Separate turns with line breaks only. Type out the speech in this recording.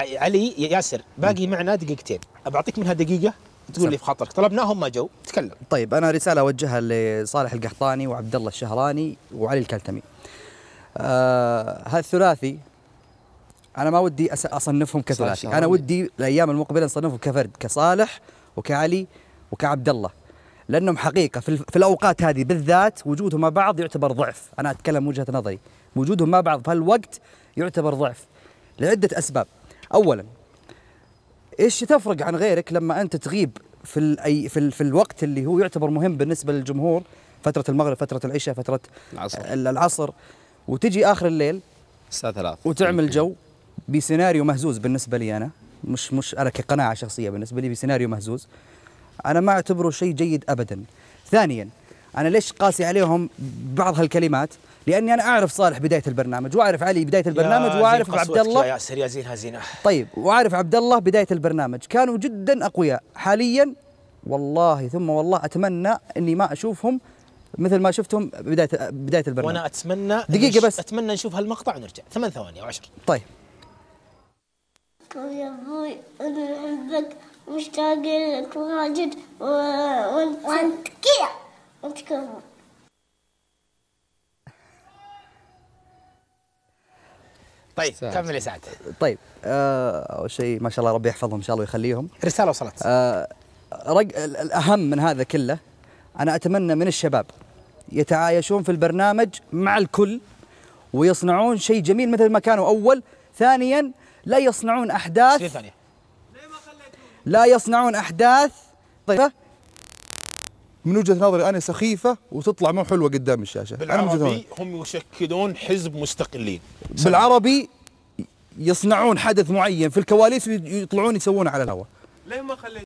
علي ياسر باقي معنا دقيقتين بعطيك منها دقيقه تقول لي في خاطرك طلبناهم ما جو تكلم طيب انا رساله اوجهها لصالح القحطاني وعبد الله الشهراني وعلي الكلتمي آه هالثلاثي انا ما ودي اصنفهم كثلاثي انا ودي الايام المقبله نصنفهم كفرد كصالح وكعلي وكعبد الله لانهم حقيقه في, في الاوقات هذه بالذات وجودهم مع بعض يعتبر ضعف انا اتكلم وجهه نظري وجودهم مع بعض في هالوقت يعتبر ضعف لعده اسباب اولا ايش تفرق عن غيرك لما انت تغيب في الأي في, ال في الوقت اللي هو يعتبر مهم بالنسبه للجمهور فتره المغرب فتره العشاء فتره العصر, العصر وتجي اخر الليل الساعه 3 وتعمل جو بسيناريو مهزوز بالنسبه لي انا مش مش انا كقناعه شخصيه بالنسبه لي بسيناريو مهزوز انا ما اعتبره شيء جيد ابدا ثانيا انا ليش قاسي عليهم بعض هالكلمات لاني انا اعرف صالح بدايه البرنامج واعرف علي بدايه البرنامج واعرف عبد الله يا سر يا زين هزينه طيب واعرف عبد الله بدايه البرنامج كانوا جدا اقوياء حاليا والله ثم والله اتمنى اني ما اشوفهم مثل ما شفتهم بدايه بدايه البرنامج وانا اتمنى دقيقه بس اتمنى نشوف هالمقطع ونرجع ثمان ثواني او عشر طيب يا ابوي انا احبك مشتاق لك واجد طيب كمل يا سعد طيب آه، اول شيء ما شاء الله ربي يحفظهم ان شاء الله ويخليهم رساله وصلت آه رج... الاهم من هذا كله انا اتمنى من الشباب يتعايشون في البرنامج مع الكل ويصنعون شيء جميل مثل ما كانوا اول ثانيا لا يصنعون احداث ثانية لا يصنعون احداث طيب من وجهه نظري انا سخيفه وتطلع مو حلوه قدام الشاشه بالعربي هم يشكلون حزب مستقلين بالعربي يصنعون حدث معين في الكواليس ويطلعون يسوونه على الهواء ليه ما خليت